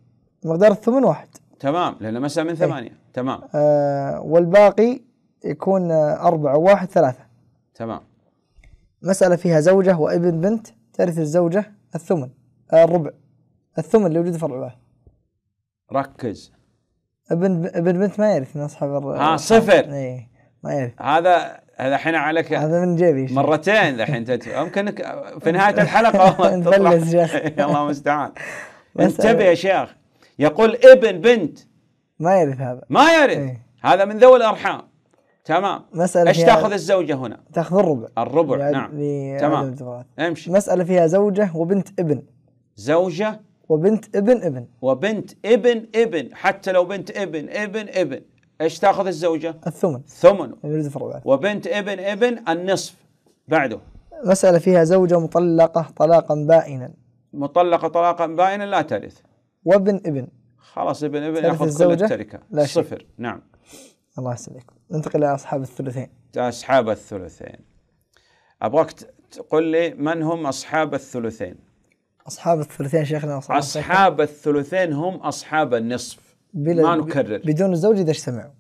مقدار الثمن واحد تمام لأنه مسألة من إيه. ثمانية ايه؟ تمام آه والباقي يكون آه، أربعة وواحد ثلاثة تمام مسألة فيها زوجة وابن بنت ترث الزوجة الثمن آه، الربع الثمن اللي وجد في الربع ركز ابن ابن بنت ما يرث من أصحاب الربع آه صفر إيه. ما يعرف هذا هذا الحين عليك هذا من جيبي مرتين الحين تدفع يمكن في نهايه الحلقه نفلس الله المستعان انتبه يا شيخ يقول ابن بنت ما يرث هذا ما يرث إيه. هذا من ذوي الارحام تمام مسألة ايش تاخذ الزوجة هنا؟ تاخذ الربع الربع يعني نعم تمام امشي مسألة فيها زوجة وبنت ابن زوجة وبنت ابن ابن وبنت ابن ابن حتى لو بنت ابن ابن ابن ايش تاخذ الزوجه؟ الثمن ثمن وبنت ابن ابن النصف بعده مسألة فيها زوجة مطلقة طلاقا بائنا مطلقة طلاقا بائنا لا ترث وابن ابن خلاص ابن ابن ياخذ كل التركة لا شيء. صفر نعم الله يسلمك ننتقل إلى أصحاب الثلثين أصحاب الثلثين أبغاك تقول لي من هم أصحاب الثلثين أصحاب الثلثين شيخنا أصحاب, أصحاب الثلثين هم أصحاب النصف بلا ما نكرر بدون الزوج إذا اجتمعوا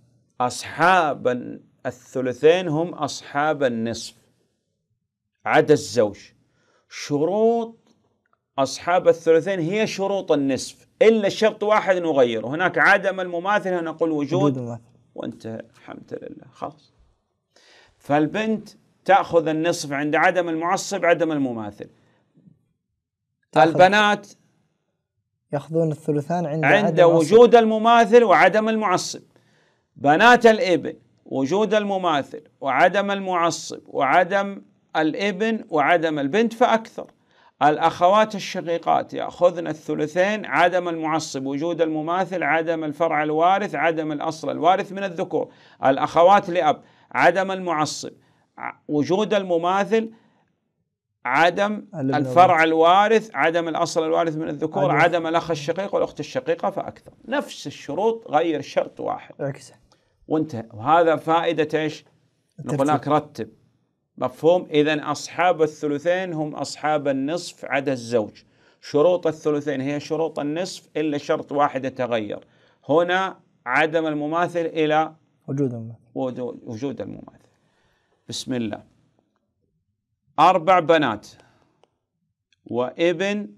أصحاب الثلثين هم أصحاب النصف عدا الزوج شروط أصحاب الثلثين هي شروط النصف إلا شرط واحد نغيره هناك عدم المماثلة نقول وجود, وجود وانتهى الحمد لله خلاص فالبنت تأخذ النصف عند عدم المعصب عدم المماثل البنات يأخذون الثلثان عند عند عدم وجود المماثل وعدم المعصب بنات الابن وجود المماثل وعدم المعصب وعدم الابن وعدم البنت فأكثر الأخوات الشقيقات يأخذن الثلثين عدم المعصب وجود المماثل عدم الفرع الوارث عدم الأصل الوارث من الذكور الأخوات لأب عدم المعصب وجود المماثل عدم الفرع الوارث عدم الأصل الوارث من الذكور عدم, الأخ الشقيق والأخت الشقيقة فأكثر نفس الشروط غير شرط واحد عكسه وانتهى وهذا فائدة ايش؟ هناك رتب مفهوم إذا أصحاب الثلثين هم أصحاب النصف عدا الزوج شروط الثلثين هي شروط النصف إلا شرط واحد يتغير هنا عدم المماثل إلى وجود المماثل وجود المماثل بسم الله أربع بنات وابن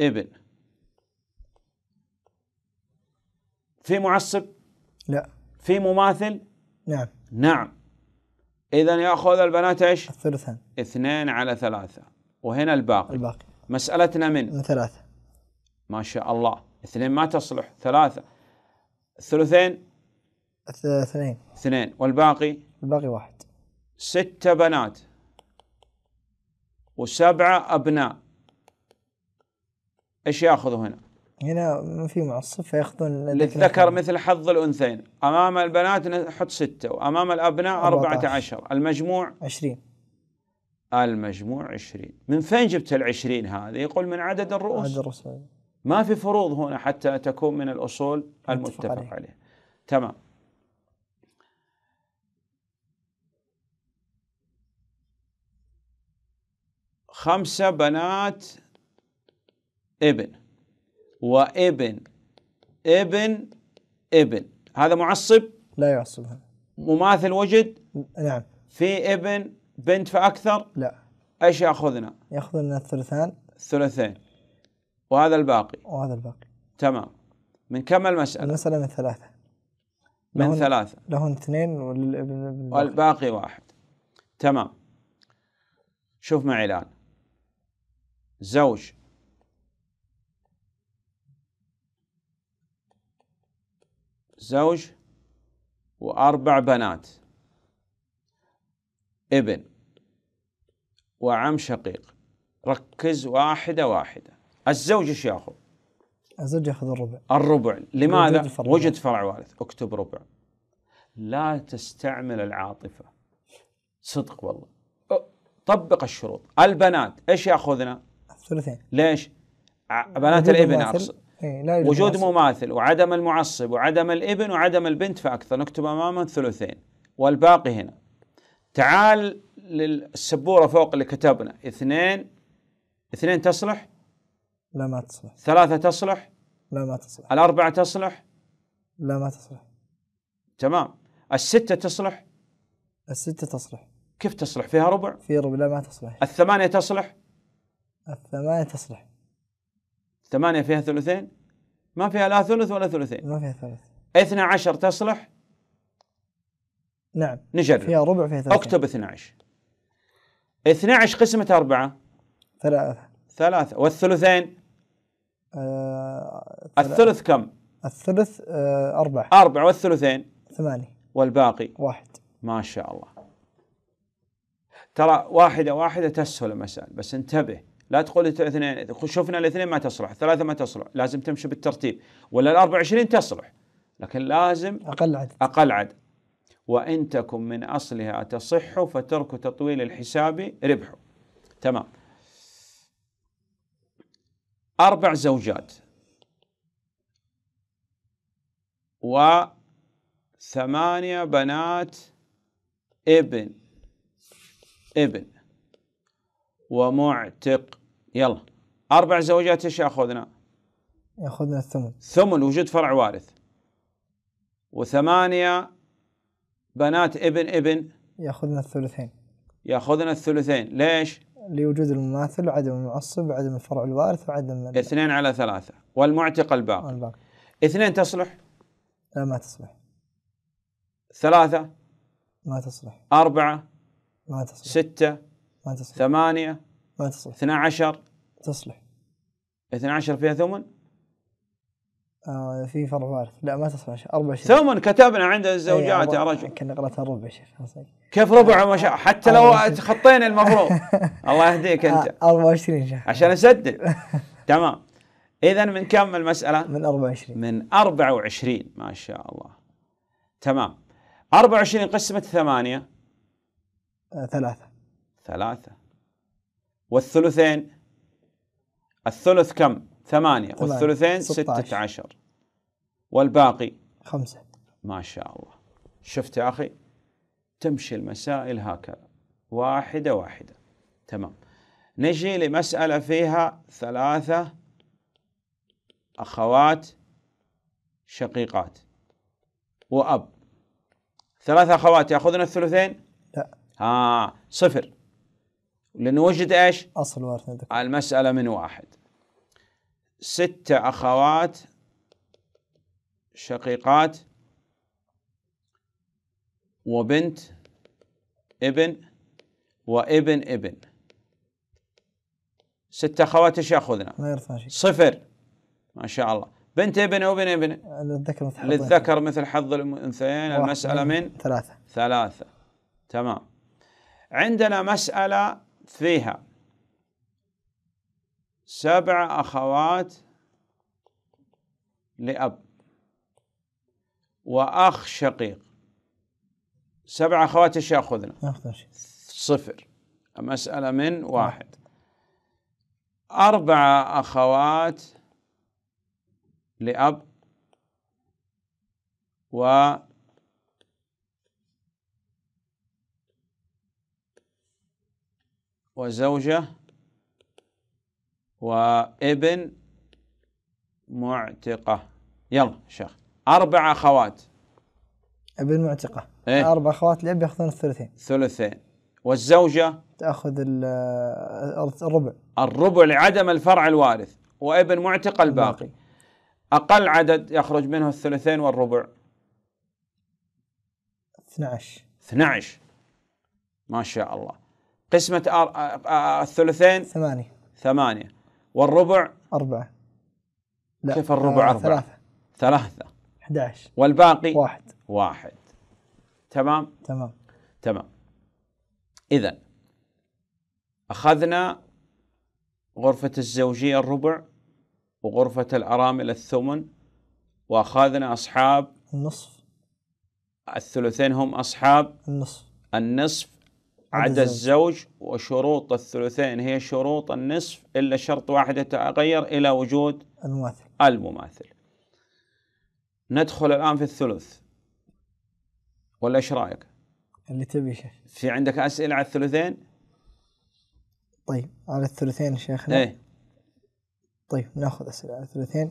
ابن في معصب؟ لا في مماثل؟ نعم نعم إذا يأخذ البنات إيش؟ الثلثان اثنين على ثلاثة وهنا الباقي الباقي مسألتنا من؟ من ثلاثة ما شاء الله اثنين ما تصلح ثلاثة الثلثين اثنين اثنين والباقي؟ الباقي واحد ستة بنات وسبعة أبناء إيش يأخذوا هنا؟ هنا ما في معصب فياخذون للذكر مثل حظ الأنثيين أمام البنات نحط ستة وأمام الأبناء أربعة عشر المجموع عشرين المجموع عشرين من فين جبت العشرين هذه؟ يقول من عدد الرؤوس عدد الرؤوس ما في فروض هنا حتى تكون من الأصول المتفق عليه تمام خمسة بنات ابن وابن ابن ابن هذا معصب لا يعصب هذا مماثل وجد نعم في ابن بنت فأكثر لا ايش ياخذنا؟ ياخذنا الثلثان الثلثين وهذا الباقي وهذا الباقي تمام من كم المسألة؟ المسألة من ثلاثة من لهن ثلاثة لهن اثنين والابن والباقي واحد تمام شوف معي الآن زوج زوج وأربع بنات ابن وعم شقيق ركز واحدة واحدة الزوج ايش ياخذ؟ الزوج ياخذ الربع الربع لماذا؟ وجد فرع, وجد فرع وارث اكتب ربع لا تستعمل العاطفة صدق والله طبق الشروط البنات ايش ياخذنا؟ ثلثين ليش؟ بنات الابن اقصد إيه وجود مماثل. مماثل وعدم المعصب وعدم الابن وعدم البنت فاكثر نكتب امام ثلثين والباقي هنا تعال للسبوره فوق اللي كتبنا اثنين اثنين تصلح لا ما تصلح ثلاثة تصلح لا ما تصلح الأربعة تصلح لا ما تصلح تمام الستة تصلح الستة تصلح كيف تصلح فيها ربع في ربع لا ما تصلح الثمانية تصلح الثمانية تصلح ثمانية فيها ثلثين ما فيها لا ثلث ولا ثلثين ما فيها ثلث اثنى عشر تصلح نعم نجرب فيها ربع فيها ثلثين اكتب 12 12 قسمة أربعة ثلاثة ثلاثة والثلثين آه الثلث كم؟ الثلث آه أربعة أربعة والثلثين ثمانية والباقي واحد ما شاء الله ترى واحدة واحدة تسهل المسألة بس انتبه لا تقول اثنين شفنا الاثنين ما تصلح الثلاثه ما تصلح لازم تمشي بالترتيب ولا ال 24 تصلح لكن لازم اقل عدد اقل عدد وان تكن من اصلها تصح فترك تطويل الحساب ربح تمام اربع زوجات وثمانية بنات ابن ابن ومعتق يلا اربع زوجات ايش ياخذنا؟ ياخذنا الثمن ثمن وجود فرع وارث وثمانيه بنات ابن ابن ياخذنا الثلثين ياخذنا الثلثين ليش؟ لوجود المماثل وعدم المعصب وعدم الفرع الوارث وعدم اثنين على ثلاثة والمعتق الباقي الباقي اثنين تصلح؟ لا ما تصلح ثلاثة ما تصلح أربعة ما تصلح ستة ما تصلح ثمانية تصلح 12 تصلح 12 فيها ثمن؟ آه في فرع وارث لا ما تصلح 24 ثمن كتبنا عند الزوجات يا رجل كنا قرأتها ربع شيخ كيف ربع ما شاء حتى لو تخطينا المفروض الله يهديك انت 24 آه، شيخ عشان اسدد تمام اذا من كم المسألة؟ من 24 من 24 ما شاء الله تمام 24 قسمة ثمانية آه، ثلاثة ثلاثة والثلثين الثلث كم؟ ثمانية والثلثين ستة عشر والباقي خمسة ما شاء الله شفت يا أخي تمشي المسائل هكذا واحدة واحدة تمام نجي لمسألة فيها ثلاثة أخوات شقيقات وأب ثلاثة أخوات يأخذنا الثلثين؟ لا ها آه، صفر لأنه وجد إيش أصل وارث الذكر المسألة من واحد ست أخوات شقيقات وبنت ابن وابن ابن ست أخوات إيش يأخذنا ما يرثنا شيء صفر ما شاء الله بنت ابن وابن ابن للذكر مثل للذكر مثل حظ الانثيين المسألة من ثلاثة ثلاثة تمام عندنا مسألة فيها سبع أخوات لأب وأخ شقيق سبع أخوات إيش يأخذنا؟ صفر مسألة من نعم. واحد أربع أخوات لأب و وزوجة وابن معتقة يلا شيخ أربع أخوات ابن معتقة إيه؟ أربع أخوات الأب يأخذون الثلثين ثلثين والزوجة تأخذ الربع الربع لعدم الفرع الوارث وابن معتقة الباقي أقل عدد يخرج منه الثلثين والربع 12 12 ما شاء الله قسمة الثلثين ثمانية ثمانية والربع أربعة لا كيف الربع آه، أربعة ثلاثة ثلاثة 11 والباقي واحد واحد تمام تمام تمام إذا أخذنا غرفة الزوجية الربع وغرفة الأرامل الثمن وأخذنا أصحاب النصف الثلثين هم أصحاب النصف النصف عدا الزوج وشروط الثلثين هي شروط النصف إلا شرط واحد يتغير إلى وجود المماثل المماثل ندخل الآن في الثلث ولا إيش رأيك؟ اللي تبي شيخ في عندك أسئلة على الثلثين؟ طيب على الثلثين شيخنا إيه طيب ناخذ أسئلة على الثلثين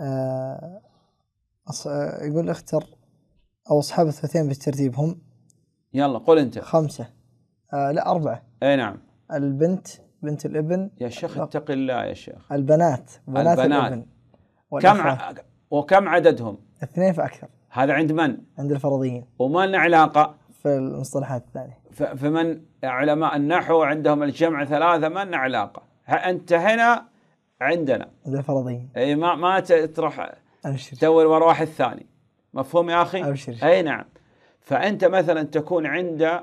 آه أص... آه، يقول اختر أو أصحاب الثلثين بالترتيب هم يلا قل انت خمسه آه لا اربعه اي نعم البنت بنت الابن يا شيخ اتق الله يا شيخ البنات بنات البنات الابن كم ع... وكم عددهم؟ اثنين فاكثر هذا عند من؟ عند الفرضيين وما لنا علاقه في المصطلحات الثانيه فمن علماء النحو عندهم الجمع ثلاثه ما لنا علاقه انت هنا عندنا عند الفرضيين اي ما ما تروح تدور ورا واحد ثاني مفهوم يا اخي؟ ابشر اي نعم فأنت مثلا تكون عند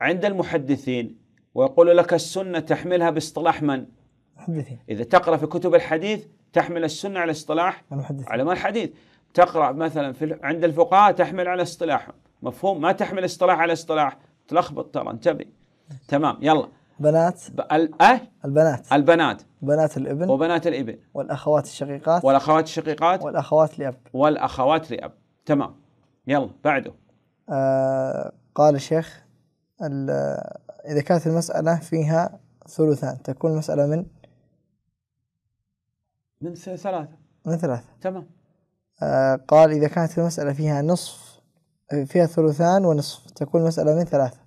عند المحدثين ويقول لك السنة تحملها باصطلاح من؟ المحدثين إذا تقرأ في كتب الحديث تحمل السنة على اصطلاح المحدثين علماء الحديث تقرأ مثلا في عند الفقهاء تحمل على اصطلاحهم مفهوم ما تحمل اصطلاح على اصطلاح تلخبط ترى انتبه تمام يلا بنات ال... أه؟ البنات البنات بنات الابن وبنات الابن والاخوات الشقيقات والاخوات الشقيقات والاخوات لاب والاخوات لاب تمام يلا بعده آه، قال الشيخ إذا كانت المسألة فيها ثلثان تكون المسألة من من ثلاثة من ثلاثة تمام آه، قال إذا كانت المسألة فيها نصف فيها ثلثان ونصف تكون المسألة من ثلاثة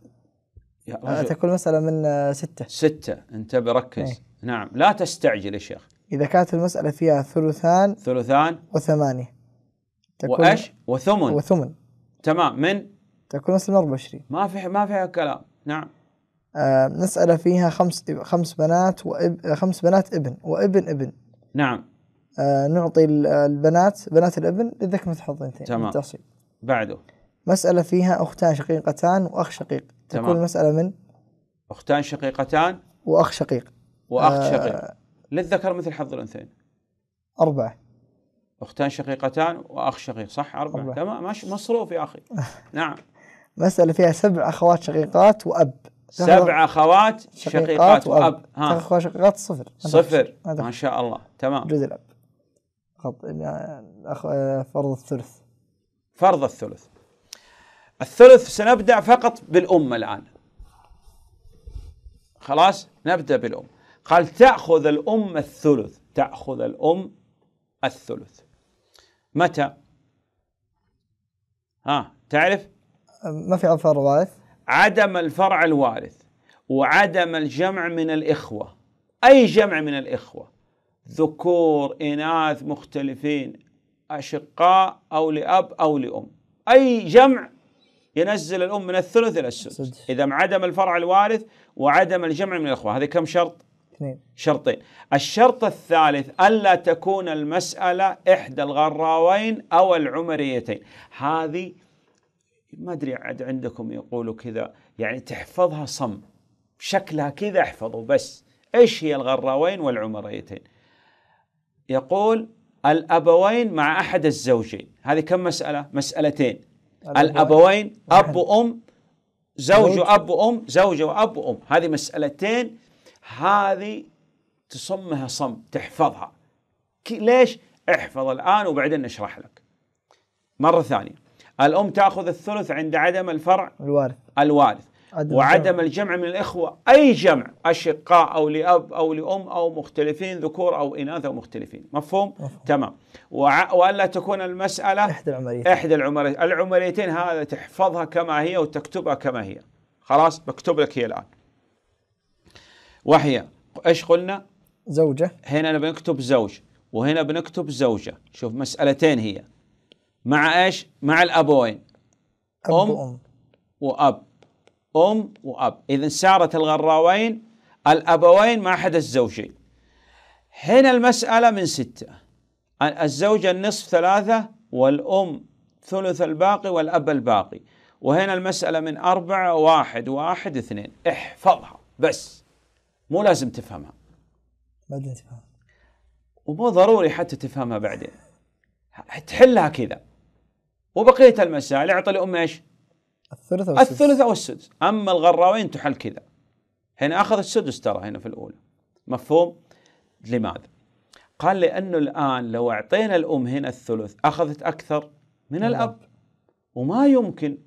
آه، تكون المسألة من ستة ستة انتبه ركز ايه؟ نعم لا تستعجل يا شيخ إذا كانت المسألة فيها ثلثان ثلثان وثمانية تكون وإيش وثمن وثمن تمام من تكون نسبة 24 ما في ما فيها كلام نعم آه مسألة فيها خمس خمس بنات واب خمس بنات ابن وابن ابن نعم آه نعطي البنات بنات الابن للذكر مثل تمام التصل. بعده مسألة فيها أختان شقيقتان وأخ شقيق تمام. تكون المسألة من أختان شقيقتان وأخ شقيق وأخ آه شقيق للذكر مثل حظ الأنثيين أربعة أختان شقيقتان وأخ شقيق صح أربعة, أربعة. تمام ماشي مصروف يا أخي نعم مسألة فيها سبع أخوات شقيقات وأب سبع أخوات شقيقات, شقيقات وأب ها أخوات شقيقات صفر صفر ما, ما شاء الله تمام جزء الأب خط... يعني أخ... آه، فرض الثلث فرض الثلث الثلث سنبدأ فقط بالأم الآن خلاص نبدأ بالأم قال تأخذ الأم الثلث تأخذ الأم الثلث متى ها تعرف ما في فرع وارث عدم الفرع الوارث وعدم الجمع من الإخوة أي جمع من الإخوة ذكور إناث مختلفين أشقاء أو لأب أو لأم أي جمع ينزل الأم من الثلث إلى السدس إذا عدم الفرع الوارث وعدم الجمع من الإخوة هذا كم شرط؟ اثنين شرطين الشرط الثالث ألا تكون المسألة إحدى الغراوين أو العمريتين هذه ما ادري عاد عندكم يقولوا كذا يعني تحفظها صم شكلها كذا احفظه بس ايش هي الغراوين والعمريتين يقول الابوين مع احد الزوجين هذه كم مساله مسالتين الابوين اب وام زوج واب وام زوجه واب وام هذه مسالتين هذه تصمها صم تحفظها ليش احفظ الان وبعدين نشرح لك مره ثانيه الأم تأخذ الثلث عند عدم الفرع الوارث الوارث عدم وعدم الجمع من الإخوة أي جمع أشقاء أو لأب أو لأم أو مختلفين ذكور أو إناث أو مختلفين مفهوم؟ مفهوم. تمام وع- وألا تكون المسألة إحدى العمريتين إحدى العمريتين العمريتين هذا تحفظها كما هي وتكتبها كما هي خلاص بكتب لك هي الآن وهي إيش قلنا؟ زوجة هنا بنكتب زوج وهنا بنكتب زوجة شوف مسألتين هي مع ايش؟ مع الابوين أب ام وام. واب ام واب اذا سارت الغراوين الابوين مع احد الزوجين هنا المساله من سته الزوجه النصف ثلاثه والام ثلث الباقي والاب الباقي وهنا المساله من اربعه واحد واحد اثنين احفظها بس مو لازم تفهمها بعدين تفهمها ومو ضروري حتى تفهمها بعدين تحلها كذا وبقيه المسائل يعطي الام ايش؟ الثلث والسدس الثلث او السدس، اما الغراوين تحل كذا. هنا اخذ السدس ترى هنا في الاولى. مفهوم؟ لماذا؟ قال لانه الان لو اعطينا الام هنا الثلث اخذت اكثر من الاب وما يمكن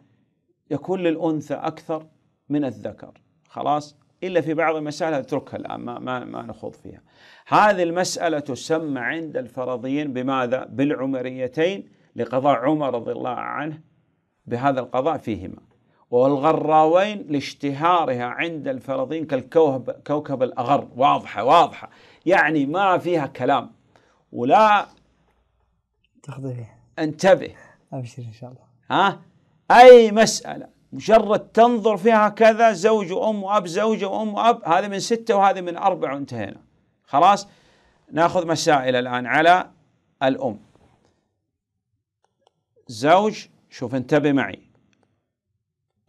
يكون للانثى اكثر من الذكر خلاص الا في بعض المسائل اتركها الان ما ما, ما نخوض فيها. هذه المساله تسمى عند الفرضيين بماذا؟ بالعمريتين لقضاء عمر رضي الله عنه بهذا القضاء فيهما والغراوين لاشتهارها عند الفرضين كالكوكب كوكب الأغر واضحة واضحة يعني ما فيها كلام ولا تخضيع انتبه أبشر إن شاء الله ها أي مسألة مجرد تنظر فيها كذا زوج وأم وأب زوجة وأم وأب هذا من ستة وهذا من أربعة وانتهينا خلاص ناخذ مسائل الآن على الأم زوج شوف انتبه معي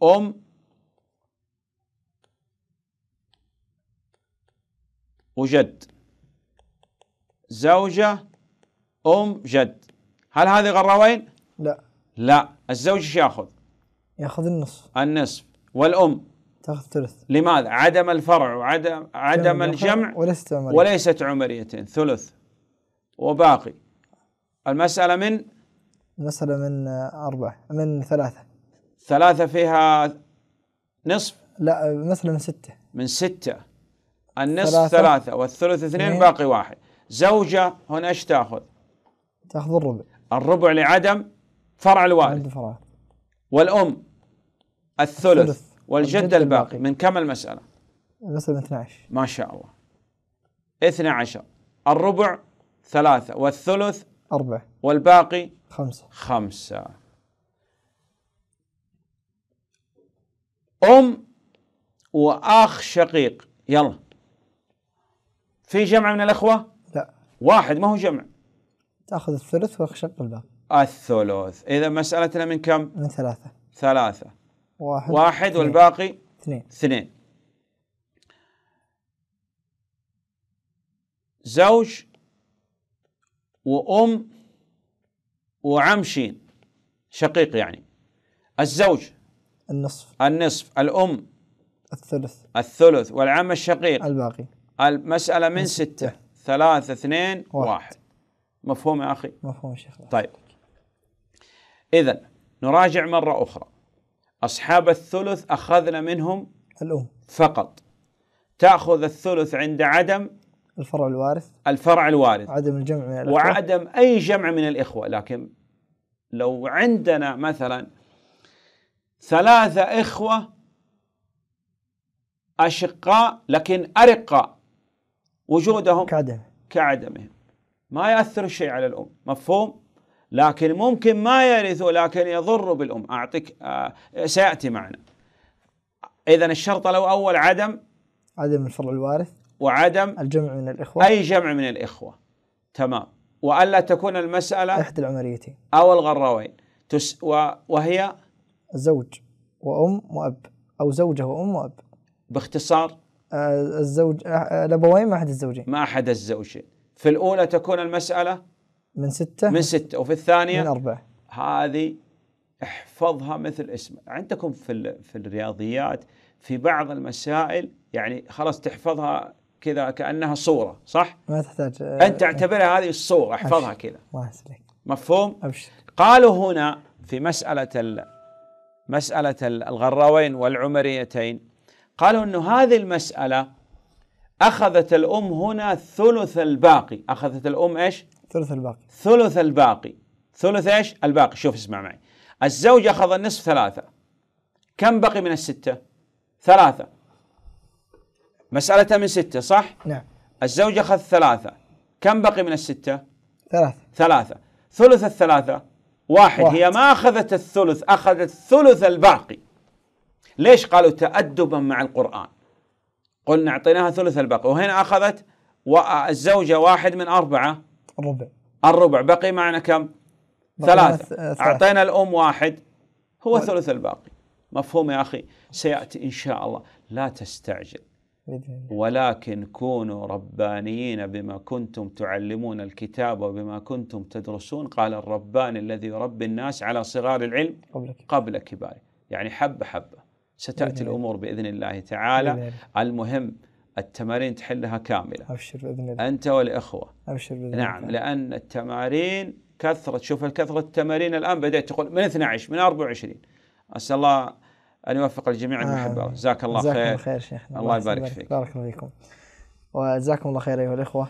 أم وجد زوجة أم جد هل هذه غراوين؟ لا لا الزوج ايش ياخذ؟ ياخذ النصف النصف والأم تاخذ ثلث لماذا؟ عدم الفرع وعدم عدم الجمع وليست عمرية وليست عمريتين ثلث وباقي المسألة من المسألة من أربعة من ثلاثة ثلاثة فيها نصف لا مسألة من ستة من ستة النصف ثلاثة, ثلاثة والثلث اثنين, باقي واحد زوجة هنا ايش تاخذ؟ تاخذ الربع الربع لعدم فرع الوالد فرع والأم الثلث, الثلث والجدة الباقي. الباقي من كم المسألة؟ المسألة من 12 ما شاء الله 12 الربع ثلاثة والثلث أربعة والباقي خمسة خمسة أم وأخ شقيق يلا في جمع من الأخوة؟ لا واحد ما هو جمع تأخذ الثلث وأخ شقيق الباقي الثلث إذا مسألتنا من كم؟ من ثلاثة ثلاثة واحد واحد اثنين. والباقي اثنين اثنين زوج وأم وعم شين شقيق يعني الزوج النصف النصف الأم الثلث الثلث والعم الشقيق الباقي المسألة من, من ستة, ستة. ثلاثة اثنين واحد, واحد. مفهوم يا أخي مفهوم يا شيخ طيب إذا نراجع مرة أخرى أصحاب الثلث أخذنا منهم الأم فقط تأخذ الثلث عند عدم الفرع الوارث الفرع الوارث عدم الجمع من الأخوة وعدم أي جمع من الإخوة لكن لو عندنا مثلا ثلاثة إخوة أشقاء لكن أرقاء وجودهم كعدم كعدمهم ما يأثر شيء على الأم مفهوم؟ لكن ممكن ما يرثوا لكن يضر بالأم أعطيك آه سيأتي معنا إذا الشرط لو أول عدم عدم الفرع الوارث وعدم الجمع من الإخوة أي جمع من الإخوة تمام وألا تكون المسألة إحدى العمريتين أو الغروين تس و وهي زوج وأم وأب أو زوجة وأم وأب باختصار آه، الزوج آه، آه، الأبوين ما أحد الزوجين ما أحد الزوجين في الأولى تكون المسألة من ستة من ستة وفي الثانية من أربعة هذه احفظها مثل اسمها عندكم في في الرياضيات في بعض المسائل يعني خلاص تحفظها كذا كانها صوره صح؟ ما تحتاج آه، انت اعتبرها هذه الصوره احفظها كذا الله مفهوم؟ ابشر قالوا هنا في مساله مساله الغراوين والعمريتين قالوا انه هذه المساله اخذت الام هنا ثلث الباقي اخذت الام ايش؟ ثلث الباقي ثلث الباقي ثلث ايش؟ الباقي شوف اسمع معي الزوج اخذ النصف ثلاثه كم بقي من السته؟ ثلاثه مسألة من ستة صح؟ نعم الزوج أخذ ثلاثة كم بقي من الستة؟ ثلاثة ثلاثة ثلث الثلاثة واحد, واحد. هي ما أخذت الثلث أخذت ثلث الباقي ليش قالوا تأدبا مع القرآن قلنا أعطيناها ثلث الباقي وهنا أخذت الزوجة واحد من أربعة الربع الربع بقي معنا كم؟ ثلاثة أعطينا الأم واحد هو ثلث الباقي مفهوم يا أخي سيأتي إن شاء الله لا تستعجل ولكن كونوا ربانيين بما كنتم تعلمون الكتاب وبما كنتم تدرسون قال الربان الذي يربي الناس على صغار العلم قبل كباره يعني حبة حبة ستأتي الأمور بإذن الله تعالى المهم التمارين تحلها كاملة أبشر بإذن الله أنت والإخوة أبشر بإذن نعم، الله نعم لأن التمارين كثرة شوف الكثرة التمارين الآن بدأت تقول من 12 من 24 أسأل الله أن يوفق الجميع آه. المحبة جزاك الله خير جزاكم خير شيخنا الله, يبارك فيك بارك فيكم وجزاكم الله خير أيها الإخوة